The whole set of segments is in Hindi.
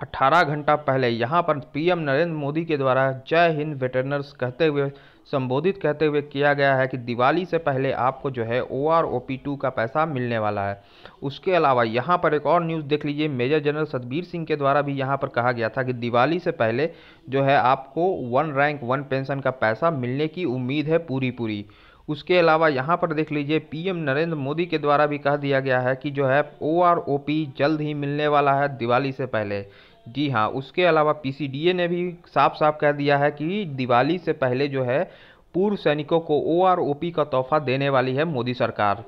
18 घंटा पहले यहां पर पीएम नरेंद्र मोदी के द्वारा जय हिंद वेटरनर्स कहते हुए संबोधित कहते हुए किया गया है कि दिवाली से पहले आपको जो है O R O P two का पैसा मिलने वाला है उसके अलावा यहाँ पर एक और न्यूज़ देख लीजिए मेजर जनरल सतबीर सिंह के द्वारा भी यहाँ पर कहा गया था कि दिवाली से पहले जो है आपको वन रैंक वन पेंशन का पैसा मिलने की उम्मीद है पूरी पूरी उसके अलावा यहाँ पर देख लीजिए पीएम नरेंद्र मोदी के द्वारा भी कह दिया गया है कि जो है ओ आर ओ पी जल्द ही मिलने वाला है दिवाली से पहले जी हाँ उसके अलावा पीसीडीए ने भी साफ साफ कह दिया है कि दिवाली से पहले जो है पूर्व सैनिकों को ओ आर ओ पी का तोहफा देने वाली है मोदी सरकार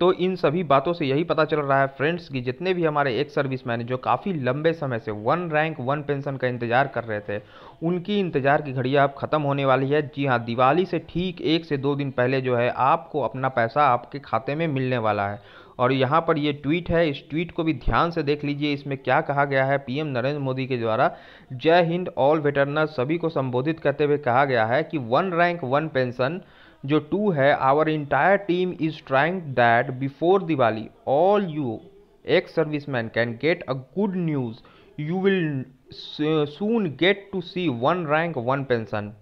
तो इन सभी बातों से यही पता चल रहा है फ्रेंड्स कि जितने भी हमारे एक सर्विस मैन जो काफ़ी लंबे समय से वन रैंक वन पेंशन का इंतज़ार कर रहे थे उनकी इंतज़ार की घड़ी अब ख़त्म होने वाली है जी हाँ दिवाली से ठीक एक से दो दिन पहले जो है आपको अपना पैसा आपके खाते में मिलने वाला है और यहाँ पर ये ट्वीट है इस ट्वीट को भी ध्यान से देख लीजिए इसमें क्या कहा गया है पीएम नरेंद्र मोदी के द्वारा जय हिंद ऑल वेटरनर सभी को संबोधित करते हुए कहा गया है कि वन रैंक वन पेंशन जो टू है our entire team is trying that before Diwali all you ex service man can get a good news you will soon get to see one rank one pension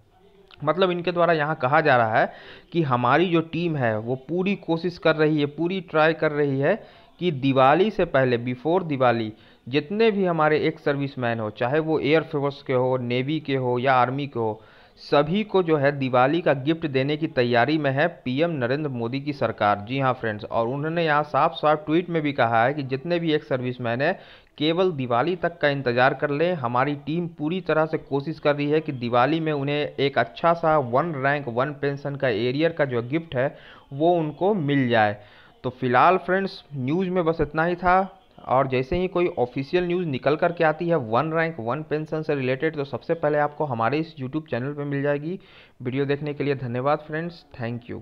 मतलब इनके द्वारा यहाँ कहा जा रहा है कि हमारी जो टीम है वो पूरी कोशिश कर रही है पूरी ट्राई कर रही है कि दिवाली से पहले बिफोर दिवाली जितने भी हमारे एक सर्विस मैन हो चाहे वो एयरफोर्स के हो नेवी के हो या आर्मी के हो सभी को जो है दिवाली का गिफ्ट देने की तैयारी में है पीएम नरेंद्र मोदी की सरकार जी हाँ फ्रेंड्स और उन्होंने यहाँ साफ साफ ट्वीट में भी कहा है कि जितने भी एक सर्विस मैन है केवल दिवाली तक का इंतज़ार कर लें हमारी टीम पूरी तरह से कोशिश कर रही है कि दिवाली में उन्हें एक अच्छा सा वन रैंक वन पेंशन का एरियर का जो गिफ्ट है वो उनको मिल जाए तो फिलहाल फ्रेंड्स न्यूज़ में बस इतना ही था और जैसे ही कोई ऑफिशियल न्यूज़ निकल कर के आती है वन रैंक वन पेंशन से रिलेटेड तो सबसे पहले आपको हमारे इस यूट्यूब चैनल पर मिल जाएगी वीडियो देखने के लिए धन्यवाद फ्रेंड्स थैंक यू